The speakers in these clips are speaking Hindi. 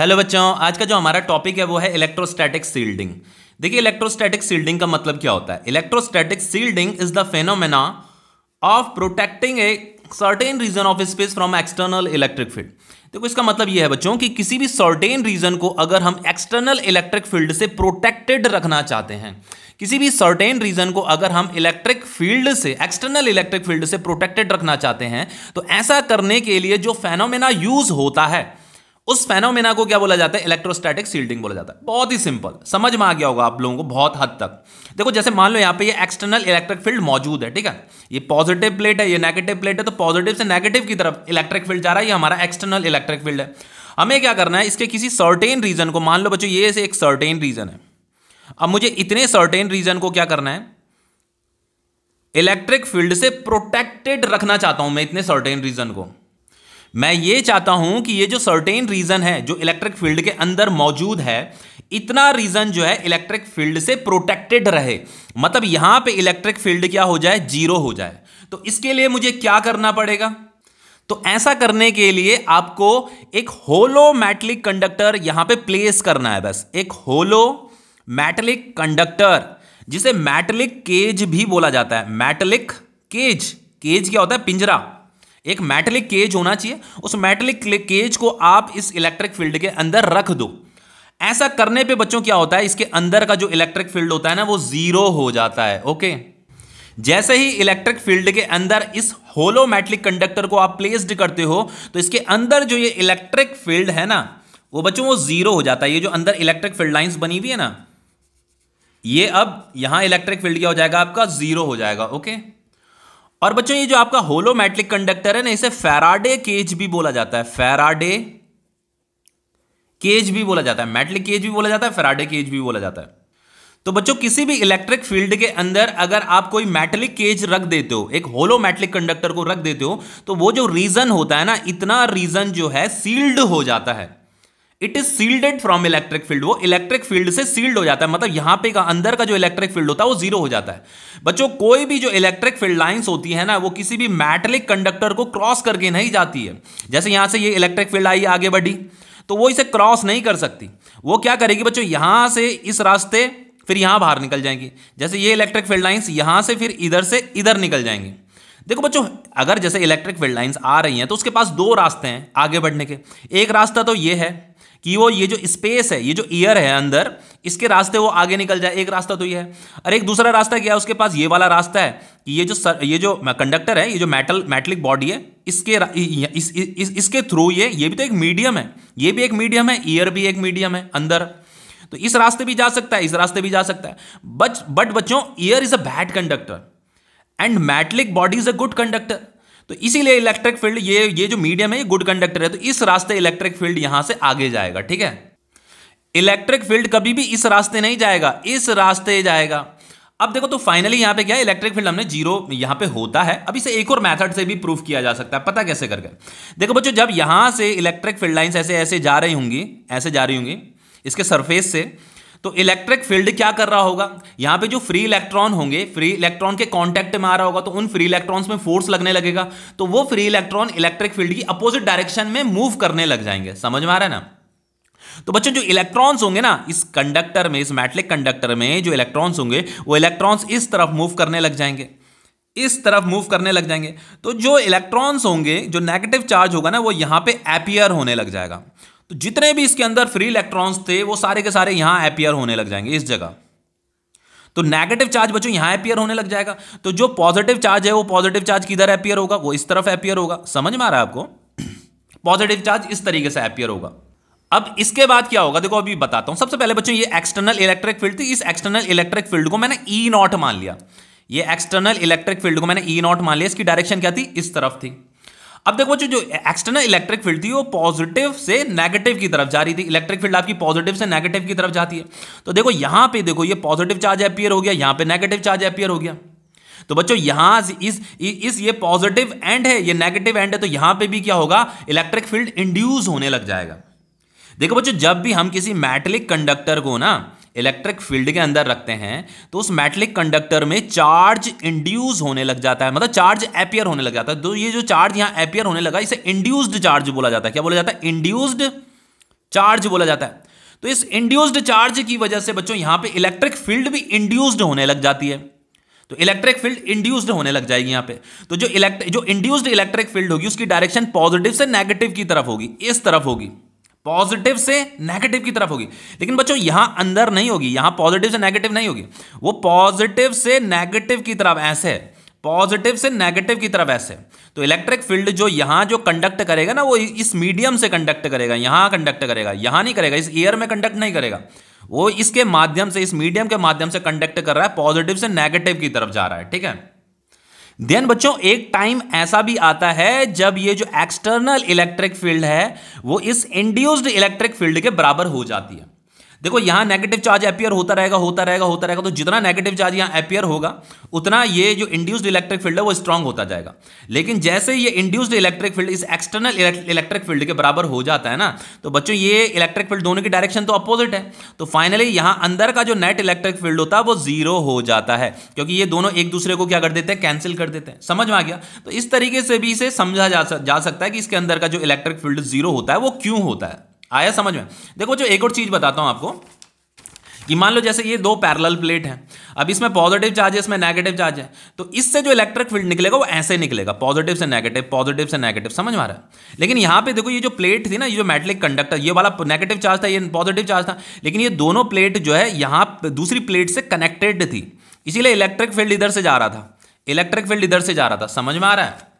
हेलो बच्चों आज का जो हमारा टॉपिक है वो है इलेक्ट्रोस्टैटिक सील्डिंग देखिए इलेक्ट्रोस्टैटिक सील्डिंग का मतलब क्या होता है electrostatic shielding is the phenomena of protecting a certain region of space from external electric field देखो इसका मतलब यह है बच्चों कि किसी भी सर्टेन रीजन को अगर हम एक्सटर्नल इलेक्ट्रिक फील्ड से प्रोटेक्टेड रखना चाहते हैं किसी भी सर्टेन रीजन को अगर हम इलेक्ट्रिक फील्ड से एक्सटर्नल इलेक्ट्रिक फील्ड से प्रोटेक्टेड रखना चाहते हैं तो ऐसा करने के लिए जो फेनोमेना यूज होता है उस फेनोमेना को क्या बोला जाता है इलेक्ट्रोस्टैटिक सील्डिंग बोला जाता है बहुत ही सिंपल समझ में आ गया होगा आप लोगों को बहुत हद तक देखो जैसे मान लो यहाँ पे ये एक्सटर्नल इलेक्ट्रिक फील्ड मौजूद है ठीक है ये पॉजिटिव प्लेट है ये नेगेटिव प्लेट है तो पॉजिटिव से नेगेटिव की तरफ इलेक्ट्रिक फील्ड जा रहा है ये हमारा एक्सटर्नल इलेक्ट्रिक फील्ड है हमें क्या करना है इसके किसी सर्टेन रीजन को मान लो बच्चों ये से एक सर्टेन रीजन है अब मुझे इतने सर्टेन रीजन को क्या करना है इलेक्ट्रिक फील्ड से प्रोटेक्टेड रखना चाहता हूं मैं इतने सर्टेन रीजन को मैं ये चाहता हूं कि ये जो सर्टेन रीजन है जो इलेक्ट्रिक फील्ड के अंदर मौजूद है इतना रीजन जो है इलेक्ट्रिक फील्ड से प्रोटेक्टेड रहे मतलब यहां पे इलेक्ट्रिक फील्ड क्या हो जाए जीरो हो जाए तो इसके लिए मुझे क्या करना पड़ेगा तो ऐसा करने के लिए आपको एक होलो मैटलिक कंडक्टर यहां पे प्लेस करना है बस एक होलो मैटलिक कंडक्टर जिसे मैटलिक केज भी बोला जाता है मैटलिक केज केज क्या होता है पिंजरा एक मेटलिक केज होना चाहिए उस मेटलिक केज को आप इस इलेक्ट्रिक फील्ड के अंदर रख दो ऐसा करने पे बच्चों क्या होता है इसके अंदर का जो इलेक्ट्रिक फील्ड होता है ना वो जीरो हो जाता है ओके जैसे ही इलेक्ट्रिक फील्ड के अंदर इस होलो मेटलिक कंडक्टर को आप प्लेस्ड करते हो तो इसके अंदर जो ये इलेक्ट्रिक फील्ड है ना वो बच्चों वो जीरो हो जाता है ये जो अंदर इलेक्ट्रिक फील्ड लाइन बनी हुई है ना ये अब यहां इलेक्ट्रिक फील्ड क्या हो जाएगा आपका जीरो हो जाएगा ओके और बच्चों ये जो आपका होलोमेट्रिक कंडक्टर है ना इसे फेराडे केज भी बोला जाता है फेराडे केज भी बोला जाता है मेटलिक केज भी बोला जाता है फेराडे केज भी बोला जाता है तो बच्चों किसी भी इलेक्ट्रिक फील्ड के अंदर अगर आप कोई मेटलिक केज रख देते हो एक होलो मेटलिक कंडक्टर को रख देते हो तो वो जो रीजन होता है ना इतना रीजन जो है सील्ड हो जाता है it is shielded from electric field वो इलेक्ट्रिक फील्ड से सील्ड हो जाता है मतलब यहां पे का अंदर का जो इलेक्ट्रिक फील्ड होता है वो जीरो हो जाता है बच्चों कोई भी जो इलेक्ट्रिक फील्ड लाइंस होती है ना वो किसी भी मैटलिक कंडक्टर को क्रॉस करके नहीं जाती है जैसे यहां से ये इलेक्ट्रिक फील्ड आई आगे बढ़ी तो वो इसे क्रॉस नहीं कर सकती वो क्या करेगी बच्चों यहां से इस रास्ते फिर यहां बाहर निकल जाएंगी जैसे ये इलेक्ट्रिक फील्ड लाइंस यहां से फिर इधर से इधर निकल जाएंगी देखो बच्चों अगर जैसे इलेक्ट्रिक फील्ड लाइंस आ रही हैं तो उसके पास दो रास्ते हैं आगे बढ़ने के एक रास्ता तो ये है कि वो ये जो स्पेस है ये जो एयर है अंदर इसके रास्ते वो आगे निकल जाए एक रास्ता तो ये है और एक दूसरा रास्ता क्या है उसके पास ये वाला रास्ता है कि ये जो सर, ये जो कंडक्टर है ये जो मेटल मेटलिक बॉडी है इसके इस, इस, इस, इसके थ्रू ये ये भी तो एक मीडियम है ये भी एक मीडियम है ईयर भी एक मीडियम है अंदर तो इस रास्ते भी जा सकता है इस रास्ते भी जा सकता है बट बट बच्चों air is a bad conductor and metallic body is a good conductor तो इसीलिए इलेक्ट्रिक फील्ड ये ये जो मीडियम है ये गुड कंडक्टर है तो इस रास्ते इलेक्ट्रिक फील्ड यहां से आगे जाएगा ठीक है इलेक्ट्रिक फील्ड कभी भी इस रास्ते नहीं जाएगा इस रास्ते जाएगा अब देखो तो फाइनली यहां पे क्या है इलेक्ट्रिक फील्ड हमने जीरो यहां पे होता है अब इसे एक और मेथड से भी प्रूफ किया जा सकता है पता कैसे करके देखो बच्चों जब यहां से इलेक्ट्रिक फील्ड लाइंस ऐसे ऐसे जा रही होंगी ऐसे जा रही होंगी इसके सरफेस से तो इलेक्ट्रिक फील्ड क्या कर रहा होगा यहाँ पे जो फ्री इलेक्ट्रॉन होंगे फ्री इलेक्ट्रॉन के कांटेक्ट में आ रहा होगा तो उन फ्री इलेक्ट्रॉन्स में फोर्स लगने लगेगा तो वो फ्री इलेक्ट्रॉन इलेक्ट्रिक फील्ड की अपोजिट डायरेक्शन में मूव करने लग जाएंगे समझ में आ रहा है ना तो बच्चों जो इलेक्ट्रॉन्स होंगे ना इस कंडक्टर में इस मैटलिक कंडक्टर में जो इलेक्ट्रॉन्स होंगे वो इलेक्ट्रॉन्स इस तरफ मूव करने लग जाएंगे इस तरफ मूव करने लग जाएंगे तो जो इलेक्ट्रॉन्स होंगे जो नेगेटिव चार्ज होगा ना वो यहां पे एपियर होने लग जाएगा तो जितने भी इसके अंदर फ्री इलेक्ट्रॉन्स थे वो सारे के सारे यहां अपियर होने लग जाएंगे इस जगह तो नेगेटिव चार्ज बच्चों यहां अपियर होने लग जाएगा तो जो पॉजिटिव चार्ज है वो पॉजिटिव चार्ज किधर अपियर होगा वो इस तरफ अपियर होगा समझ में आ रहा है आपको पॉजिटिव चार्ज इस तरीके से अपियर होगा अब इसके बाद क्या होगा देखो अभी बताता हूं सबसे पहले बच्चों ये एक्सटर्नल इलेक्ट्रिक फील्ड थी इस एक्सटर्नल इलेक्ट्रिक फील्ड को मैंने ई e नॉट मान लिया ये एक्सटर्नल इलेक्ट्रिक फील्ड को मैंने ई e नॉट मान लिया इसकी डायरेक्शन क्या थी इस तरफ थी अब देखो जो जो एक्सटर्नल इलेक्ट्रिक फील्ड थी वो पॉजिटिव से नेगेटिव की तरफ जा रही थी इलेक्ट्रिक फील्ड आपकी पॉजिटिव से नेगेटिव की तरफ जाती है तो देखो यहां पे देखो ये पॉजिटिव चार्ज अपियर हो गया यहां पे नेगेटिव चार्ज अपियर हो गया तो बच्चों यहां इस इस ये पॉजिटिव एंड है ये नेगेटिव एंड है तो यहां पे भी क्या होगा इलेक्ट्रिक फील्ड इंड्यूस होने लग जाएगा देखो बच्चों जब भी हम किसी मेटलिक कंडक्टर को ना इलेक्ट्रिक फील्ड के अंदर रखते हैं तो उस मेटलिक कंडक्टर में चार्ज इंड्यूस होने लग जाता है मतलब चार्ज एपियर होने लग जाता है तो ये जो चार्ज यहाँ एपियर होने लगा इसे इंड्यूस्ड चार्ज बोला जाता है क्या बोला जाता है इंड्यूस्ड चार्ज बोला जाता है तो इस इंड्यूस्ड चार्ज की वजह से बच्चों यहाँ पर इलेक्ट्रिक फील्ड भी इंड्यूस्ड होने लग जाती है तो इलेक्ट्रिक फील्ड इंड्यूस्ड होने लग जाएगी यहां पे तो जो इलेक्ट्रिक जो इंड्यूस्ड इलेक्ट्रिक फील्ड होगी उसकी डायरेक्शन पॉजिटिव से नेगेटिव की तरफ होगी इस तरफ होगी पॉजिटिव से नेगेटिव की तरफ होगी लेकिन बच्चों यहां अंदर नहीं होगी यहां पॉजिटिव से नेगेटिव नहीं होगी वो पॉजिटिव से नेगेटिव की तरफ ऐसे है पॉजिटिव से नेगेटिव की तरफ ऐसे तो इलेक्ट्रिक फील्ड जो यहां जो कंडक्ट करेगा ना वो इस मीडियम से कंडक्ट करेगा यहां कंडक्ट करेगा यहां नहीं करेगा इस एयर में कंडक्ट नहीं करेगा वो इसके माध्यम से इस मीडियम के माध्यम से कंडक्ट कर रहा है पॉजिटिव से नेगेटिव की तरफ जा रहा है ठीक है देन बच्चों एक टाइम ऐसा भी आता है जब ये जो एक्सटर्नल इलेक्ट्रिक फील्ड है वो इस इंड्यूस्ड इलेक्ट्रिक फील्ड के बराबर हो जाती है देखो यहां नेगेटिव चार्ज अपियर होता रहेगा होता रहेगा होता रहेगा तो जितना नेगेटिव चार्ज यहां अपियर होगा उतना ये जो इंड्यूस्ड इलेक्ट्रिक फील्ड है वो स्ट्रांग होता जाएगा लेकिन जैसे ये इंड्यूस्ड इलेक्ट्रिक फील्ड इस एक्सटर्नल इलेक्ट्रिक फील्ड के बराबर हो जाता है ना तो बच्चों ये इलेक्ट्रिक फील्ड दोनों की डायरेक्शन तो अपोजिट है तो फाइनली यहां अंदर का जो नेट इलेक्ट्रिक फील्ड होता है वो जीरो हो जाता है क्योंकि ये दोनों एक दूसरे को क्या कर देते हैं कैंसिल कर देते हैं समझ में आ गया तो इस तरीके से भी इसे समझा जा सकता है कि इसके अंदर का जो इलेक्ट्रिक फील्ड जीरो होता है वो क्यों होता है आया समझ में देखो जो एक और चीज़ बताता हूं आपको कि मान लो जैसे ये दो पैरेलल प्लेट हैं अब इसमें पॉजिटिव चार्ज है इसमें नेगेटिव चार्ज है तो इससे जो इलेक्ट्रिक फील्ड निकलेगा वो ऐसे निकलेगा पॉजिटिव से नेगेटिव पॉजिटिव से नेगेटिव समझ में आ रहा है लेकिन यहाँ पे देखो ये जो प्लेट थी ना ये जो मेटलिक कंडक्टर ये वाला नेगेटिव चार्ज था ये पॉजिटिव चार्ज था लेकिन ये दोनों प्लेट जो है यहाँ दूसरी प्लेट से कनेक्टेड थी इसीलिए इलेक्ट्रिक फील्ड इधर से जा रहा था इलेक्ट्रिक फील्ड इधर से जा रहा था समझ में आ रहा है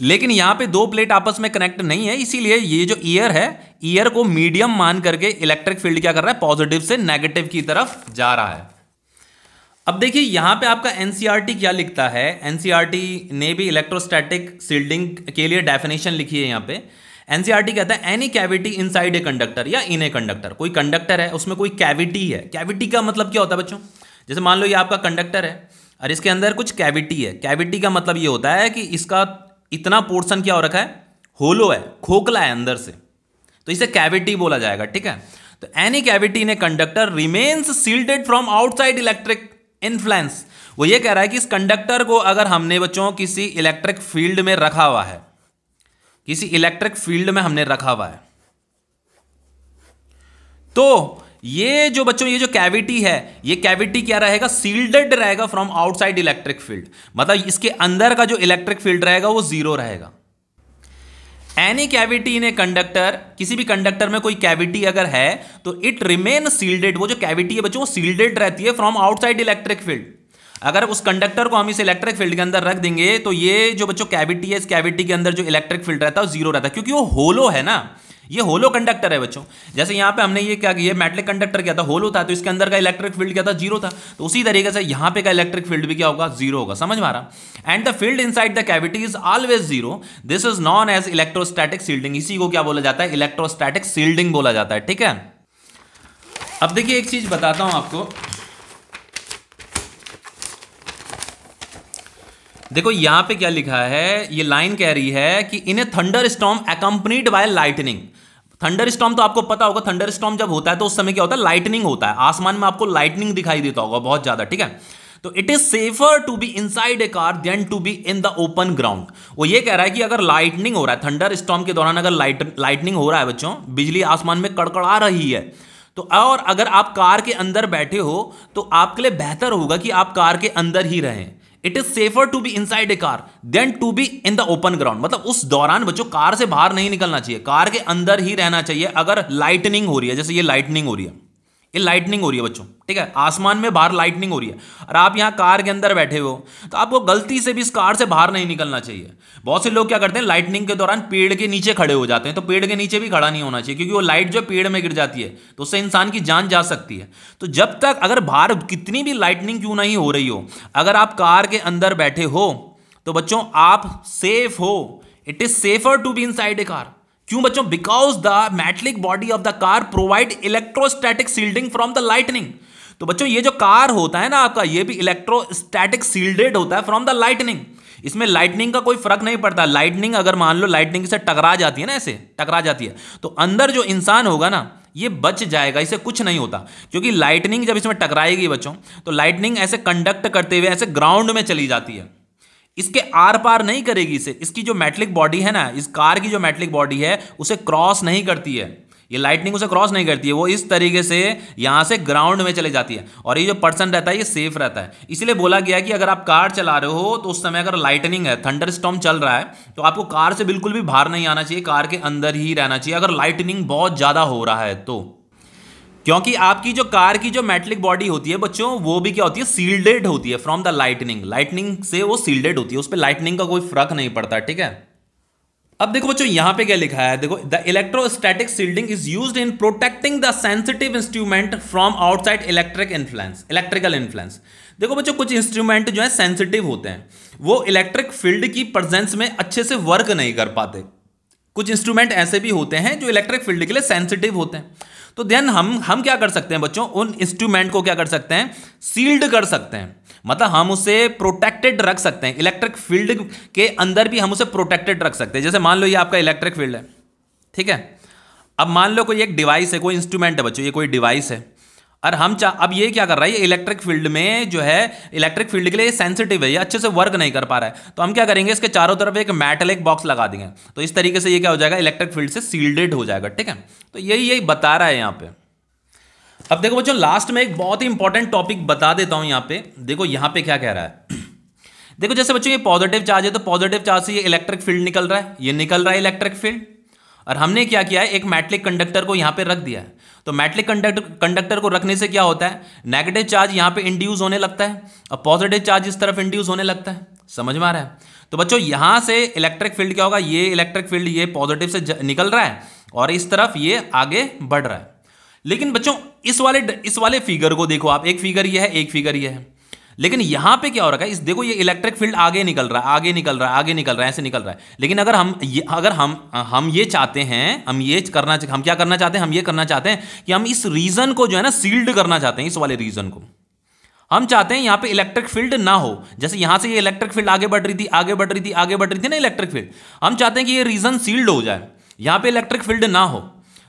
लेकिन यहाँ पे दो प्लेट आपस में कनेक्ट नहीं है इसीलिए ये जो ईयर है ईयर को मीडियम मान करके इलेक्ट्रिक फील्ड क्या कर रहा है पॉजिटिव से नेगेटिव की तरफ जा रहा है अब देखिए यहाँ पे आपका एन e क्या लिखता है एन e ने भी इलेक्ट्रोस्टैटिक सील्डिंग के लिए डेफिनेशन लिखी है यहाँ पे एन e कहता है any cavity inside a conductor या इन ए कंडक्टर कोई कंडक्टर है उसमें कोई कैविटी है कैविटी का मतलब क्या होता है बच्चों जैसे मान लो ये आपका कंडक्टर है और इसके अंदर कुछ कैविटी है कैविटी का मतलब ये होता है कि इसका इतना पोर्शन क्या हो रखा है होलो है खोखला है अंदर से तो इसे कैविटी बोला जाएगा ठीक है तो any cavity in a conductor remains shielded from outside electric influence वो ये कह रहा है कि इस कंडक्टर को अगर हमने बच्चों किसी इलेक्ट्रिक फील्ड में रखा हुआ है किसी इलेक्ट्रिक फील्ड में हमने रखा हुआ है तो ये जो बच्चों ये जो कैविटी है ये कैविटी क्या रहेगा सील्डेड रहेगा फ्रॉम आउटसाइड इलेक्ट्रिक फील्ड मतलब इसके अंदर का जो इलेक्ट्रिक फील्ड रहेगा वो जीरो रहेगा any cavity in a conductor किसी भी कंडक्टर में कोई कैविटी अगर है तो इट रिमेन सील्डेड वो जो कैविटी है बच्चों वो सील्डेड रहती है फ्रॉम आउटसाइड इलेक्ट्रिक फील्ड अगर उस कंडक्टर को हम इस इलेक्ट्रिक फील्ड के अंदर रख देंगे तो ये जो बच्चों कैविटी है इस कैविटी के अंदर जो इलेक्ट्रिक फील्ड रहता है वो जीरो रहता है क्योंकि वो होलो है ना ये होलो कंडक्टर है बच्चों जैसे यहां पे हमने ये क्या किया मेटलिक कंडक्टर क्या था होलो था तो इसके अंदर का इलेक्ट्रिक फील्ड क्या था जीरो था तो उसी तरीके से यहां पे का इलेक्ट्रिक फील्ड भी क्या होगा जीरो होगा समझ में आ रहा and the field side the cavity is always zero this is known as electrostatic shielding इसी को क्या बोला जाता है इलेक्ट्रोस्टैटिक सील्डिंग बोला जाता है ठीक है अब देखिए एक चीज बताता हूं आपको देखो यहां पे क्या लिखा है ये लाइन कह रही है कि in a thunderstorm accompanied by lightning thunderstorm तो आपको पता होगा थंडर स्टॉम जब होता है तो उस समय क्या होता है लाइटनिंग होता है आसमान में आपको लाइटनिंग दिखाई देता होगा बहुत ज्यादा ठीक है तो it is safer to be inside a car than to be in the open ground वो ये कह रहा है कि अगर लाइटनिंग हो रहा है थंडर स्टॉम के दौरान अगर लाइट लाइटनिंग हो रहा है बच्चों बिजली आसमान में कड़कड़ा रही है तो और अगर आप कार के अंदर बैठे हो तो आपके लिए बेहतर होगा कि आप कार के अंदर ही रहें it is safer to be inside a car than to be in the open ground मतलब उस दौरान बच्चों कार से बाहर नहीं निकलना चाहिए कार के अंदर ही रहना चाहिए अगर लाइटनिंग हो रही है जैसे ये लाइटनिंग हो रही है ये लाइटनिंग हो रही है बच्चों ठीक है आसमान में बाहर लाइटनिंग हो रही है और आप यहाँ कार के अंदर बैठे हो तो आपको गलती से भी इस कार से बाहर नहीं निकलना चाहिए बहुत से लोग क्या करते हैं लाइटनिंग के दौरान पेड़ के नीचे खड़े हो जाते हैं तो पेड़ के नीचे भी खड़ा नहीं होना चाहिए क्योंकि वो लाइट जो पेड़ में गिर जाती है तो उससे इंसान की जान जा सकती है तो जब तक अगर बाहर कितनी भी लाइटनिंग क्यों नहीं हो रही हो अगर आप कार के अंदर बैठे हो तो बच्चों आप सेफ हो it is safer to be inside a car क्यों बच्चों because the metallic body of the car provide electrostatic shielding from the lightning तो बच्चों ये जो कार होता है ना आपका ये भी इलेक्ट्रोस्टैटिक सील्डेड होता है फ्रॉम द लाइटनिंग इसमें लाइटनिंग का कोई फर्क नहीं पड़ता लाइटनिंग अगर मान लो लाइटनिंग से टकरा जाती है ना ऐसे टकरा जाती है तो अंदर जो इंसान होगा ना ये बच जाएगा इसे कुछ नहीं होता क्योंकि लाइटनिंग जब इसमें टकराएगी बच्चों तो लाइटनिंग ऐसे कंडक्ट करते हुए ऐसे ग्राउंड में चली जाती है इसके आर पार नहीं करेगी इसे इसकी जो मेटलिक बॉडी है ना इस कार की जो मेटलिक बॉडी है उसे क्रॉस नहीं करती है ये लाइटनिंग उसे क्रॉस नहीं करती है वो इस तरीके से यहां से ग्राउंड में चले जाती है और ये जो पर्सन रहता है ये सेफ रहता है इसलिए बोला गया कि अगर आप कार चला रहे हो तो उस समय अगर लाइटनिंग है थंडर स्टॉम चल रहा है तो आपको कार से बिल्कुल भी बाहर नहीं आना चाहिए कार के अंदर ही रहना चाहिए अगर लाइटनिंग बहुत ज़्यादा हो रहा है तो क्योंकि आपकी जो कार की जो मेटलिक बॉडी होती है बच्चों वो भी क्या होती है सील्डेड होती है फ्रॉम द लाइटनिंग लाइटनिंग से वो सील्डेड होती है उस पर लाइटनिंग का कोई फर्क नहीं पड़ता ठीक है अब देखो बच्चों यहां पे क्या लिखा है देखो the electrostatic shielding is use in protecting the sensitive instrument from outside electric influence electrical influence देखो बच्चों कुछ इंस्ट्रूमेंट जो है सेंसिटिव होते हैं वो इलेक्ट्रिक फील्ड की प्रजेंस में अच्छे से वर्क नहीं कर पाते कुछ इंस्ट्रूमेंट ऐसे भी होते हैं जो इलेक्ट्रिक फील्ड के लिए सेंसिटिव होते हैं तो देन हम हम क्या कर सकते हैं बच्चों उन इंस्ट्रूमेंट को क्या कर सकते हैं सील्ड कर सकते हैं मतलब हम उसे प्रोटेक्टेड रख सकते हैं इलेक्ट्रिक फील्ड के अंदर भी हम उसे प्रोटेक्टेड रख सकते हैं जैसे मान लो ये आपका इलेक्ट्रिक फील्ड है ठीक है अब मान लो कोई एक डिवाइस है कोई इंस्ट्रूमेंट है बच्चों ये कोई डिवाइस है और हम चा अब ये क्या कर रहा है इलेक्ट्रिक फील्ड में जो है इलेक्ट्रिक फील्ड के लिए सेंसिटिव है ये अच्छे से वर्क नहीं कर पा रहा है तो हम क्या करेंगे इसके चारों तरफ एक मेटल एक बॉक्स लगा देंगे तो इस तरीके से ये क्या हो जाएगा इलेक्ट्रिक फील्ड से सील्डेड हो जाएगा ठीक है तो यही यही बता रहा है यहाँ पे अब देखो बच्चों लास्ट में एक बहुत ही इंपॉर्टेंट टॉपिक बता देता हूँ यहाँ पे देखो यहाँ पे क्या कह रहा है देखो जैसे बच्चों ये पॉजिटिव चार्ज है तो पॉजिटिव चार्ज से ये इलेक्ट्रिक फील्ड निकल रहा है ये निकल रहा है इलेक्ट्रिक फील्ड और हमने क्या किया है एक मैटलिक कंडक्टर को यहाँ पे रख दिया है तो मैटलिक कंडक्टर कंडक्टर को रखने से क्या होता है नेगेटिव चार्ज यहाँ पे इंड्यूस होने लगता है और पॉजिटिव चार्ज इस तरफ इंड्यूस होने लगता है समझ में आ रहा है तो बच्चों यहाँ से इलेक्ट्रिक फील्ड क्या होगा ये इलेक्ट्रिक फील्ड ये पॉजिटिव से निकल रहा है और इस तरफ ये आगे बढ़ रहा है लेकिन बच्चों इस वाले इस वाले फिगर को देखो आप एक फिगर ये है एक फिगर ये है लेकिन यहां पे क्या हो रखा है इस देखो ये इलेक्ट्रिक फील्ड आगे निकल रहा है आगे निकल रहा है आगे निकल रहा है ऐसे निकल रहा है लेकिन अगर हम ये, अगर हम हम ये चाहते हैं हम ये करना हम क्या करना चाहते हैं हम ये करना चाहते हैं कि हम इस रीजन को जो है ना सील्ड करना चाहते हैं इस वाले रीजन को हम चाहते हैं यहां पे इलेक्ट्रिक फील्ड ना हो जैसे यहां से ये इलेक्ट्रिक फील्ड आगे बढ़ रही थी आगे बढ़ रही थी आगे बढ़ रही थी ना इलेक्ट्रिक फील्ड हम चाहते हैं कि ये रीजन सील्ड हो जाए यहां पे इलेक्ट्रिक फील्ड ना हो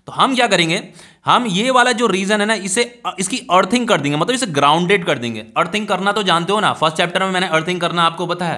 तो हम क्या करेंगे हम ये वाला जो रीजन है ना इसे इसकी अर्थिंग कर देंगे मतलब इसे ग्राउंडेड कर देंगे अर्थिंग करना तो जानते हो ना फर्स्ट चैप्टर में मैंने अर्थिंग करना आपको बताया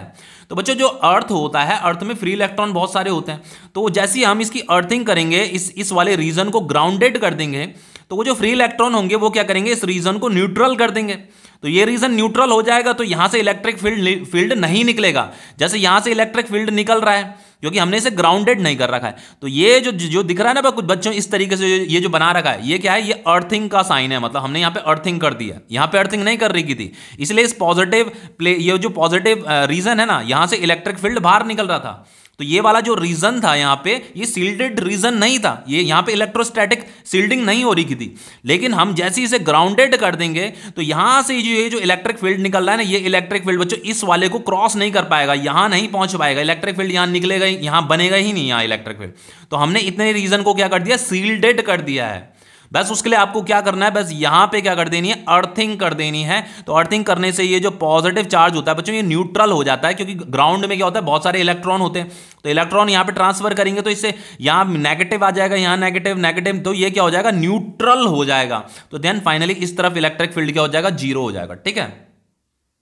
तो बच्चों जो अर्थ होता है अर्थ में फ्री इलेक्ट्रॉन बहुत सारे होते हैं तो जैसे ही हम इसकी अर्थिंग करेंगे इस इस वाले रीजन को ग्राउंडेड कर देंगे तो वो जो फ्री इलेक्ट्रॉन होंगे वो क्या करेंगे इस रीजन को न्यूट्रल कर देंगे तो ये रीजन न्यूट्रल हो जाएगा तो यहाँ से इलेक्ट्रिक फील्ड फील्ड नहीं निकलेगा जैसे यहाँ से इलेक्ट्रिक फील्ड निकल रहा है क्योंकि हमने इसे ग्राउंडेड नहीं कर रखा है तो ये जो जो दिख रहा है ना कुछ बच्चों इस तरीके से ये जो बना रखा है ये क्या है ये अर्थिंग का साइन है मतलब हमने यहाँ पे अर्थिंग कर दिया यहाँ पे अर्थिंग नहीं कर रही की थी इसलिए इस पॉजिटिव प्ले ये जो पॉजिटिव रीजन है ना यहाँ से इलेक्ट्रिक फील्ड बाहर निकल रहा था तो ये वाला जो रीजन था यहाँ पे ये सील्डेड रीजन नहीं था ये यहाँ पे इलेक्ट्रोस्टैटिक सील्डिंग नहीं हो रही थी लेकिन हम जैसे इसे ग्राउंडेड कर देंगे तो यहाँ से जो ये जो इलेक्ट्रिक फील्ड निकल रहा है ना ये इलेक्ट्रिक फील्ड बच्चों इस वाले को क्रॉस नहीं कर पाएगा यहाँ नहीं पहुंच पाएगा इलेक्ट्रिक फील्ड यहाँ निकलेगा यहाँ बनेगा ही नहीं यहाँ इलेक्ट्रिक फील्ड तो हमने इतने रीजन को क्या कर दिया सील्डेड कर दिया है बस उसके लिए आपको क्या करना है बस यहां पे क्या कर देनी है अर्थिंग कर देनी है तो अर्थिंग करने से ये जो पॉजिटिव चार्ज होता है बच्चों ये न्यूट्रल हो जाता है क्योंकि ग्राउंड में क्या होता है बहुत सारे इलेक्ट्रॉन होते हैं तो इलेक्ट्रॉन यहां पे ट्रांसफर करेंगे तो इससे यहां नेगेटिव आ जाएगा यहां नेगेटिव नेगेटिव तो ये क्या हो जाएगा न्यूट्रल हो जाएगा तो देन फाइनली इस तरफ इलेक्ट्रिक फील्ड क्या हो जाएगा जीरो हो जाएगा ठीक है